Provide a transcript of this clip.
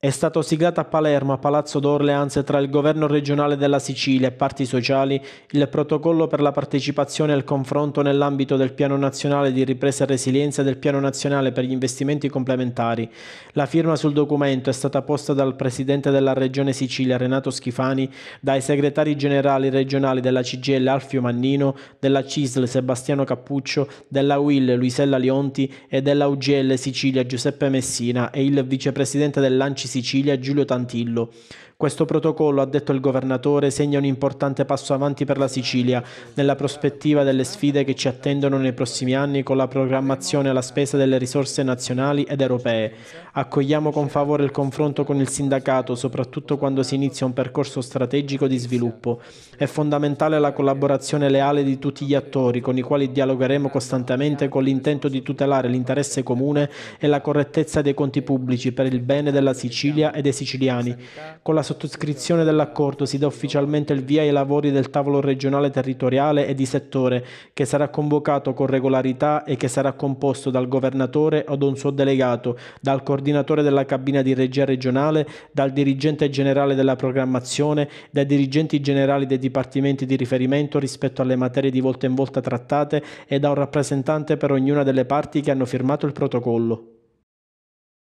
È stato siglato a Palermo, a Palazzo d'Orleans, tra il governo regionale della Sicilia e parti sociali, il protocollo per la partecipazione al confronto nell'ambito del Piano Nazionale di Ripresa e Resilienza e del Piano Nazionale per gli investimenti complementari. La firma sul documento è stata posta dal Presidente della Regione Sicilia, Renato Schifani, dai segretari generali regionali della CGL Alfio Mannino, della CISL Sebastiano Cappuccio, della UIL Luisella Lionti e della UGL Sicilia Giuseppe Messina e il Vicepresidente dell'ANCI Sicilia Giulio Tantillo. Questo protocollo, ha detto il governatore, segna un importante passo avanti per la Sicilia nella prospettiva delle sfide che ci attendono nei prossimi anni con la programmazione e la spesa delle risorse nazionali ed europee. Accogliamo con favore il confronto con il sindacato, soprattutto quando si inizia un percorso strategico di sviluppo. È fondamentale la collaborazione leale di tutti gli attori con i quali dialogheremo costantemente con l'intento di tutelare l'interesse comune e la correttezza dei conti pubblici per il bene della Sicilia. Sicilia e dei siciliani. Con la sottoscrizione dell'accordo si dà ufficialmente il via ai lavori del tavolo regionale territoriale e di settore che sarà convocato con regolarità e che sarà composto dal governatore o da un suo delegato, dal coordinatore della cabina di regia regionale, dal dirigente generale della programmazione, dai dirigenti generali dei dipartimenti di riferimento rispetto alle materie di volta in volta trattate e da un rappresentante per ognuna delle parti che hanno firmato il protocollo.